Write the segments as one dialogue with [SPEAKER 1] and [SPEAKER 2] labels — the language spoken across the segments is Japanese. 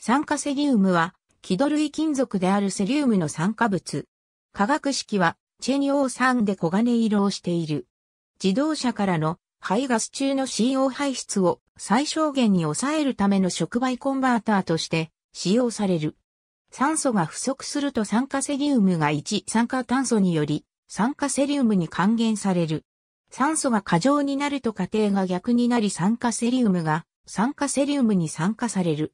[SPEAKER 1] 酸化セリウムは、気土類金属であるセリウムの酸化物。
[SPEAKER 2] 化学式は、チェニオー酸で黄金色をしている。自動車からの排ガス中の CO 排出を最小限に抑えるための触媒コンバーターとして使用される。酸素が不足すると酸化セリウムが1酸化炭素により酸化セリウムに還元される。酸素が過剰になると過程が逆になり酸化セリウムが酸化セリウムに酸化される。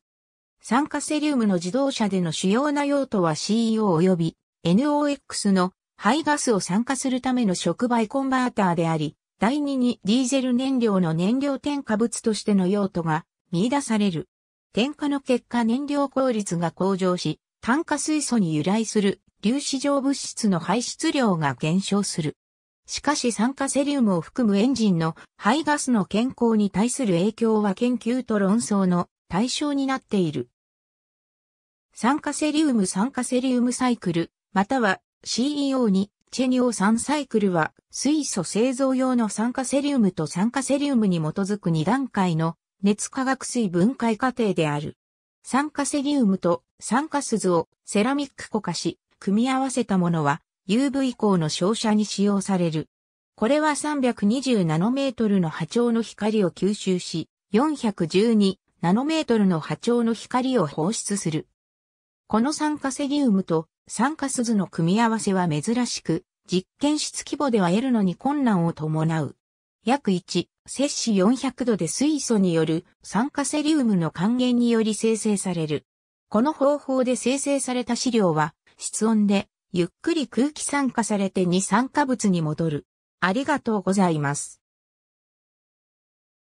[SPEAKER 2] 酸化セリウムの自動車での主要な用途は CO e 及び NOx の排ガスを酸化するための触媒コンバーターであり、第2にディーゼル燃料の燃料添加物としての用途が見出される。添加の結果燃料効率が向上し、炭化水素に由来する粒子状物質の排出量が減少する。しかし酸化セリウムを含むエンジンの排ガスの健康に対する影響は研究と論争の対象になっている。酸化セリウム酸化セリウムサイクル、または CEO にチェニオ酸サイクルは水素製造用の酸化セリウムと酸化セリウムに基づく2段階の熱化学水分解過程である。酸化セリウムと酸化鈴をセラミック固化し、組み合わせたものは UV 光の照射に使用される。これは320ナノメートルの波長の光を吸収し、412ナノメートルの波長の光を放出する。この酸化セリウムと酸化鈴の組み合わせは珍しく、実験室規模では得るのに困難を伴う。約1、摂氏400度で水素による酸化セリウムの還元により生成される。この方法で生成された資料は、室温で、ゆっくり空
[SPEAKER 1] 気酸化されて二酸化物に戻る。ありがとうございます。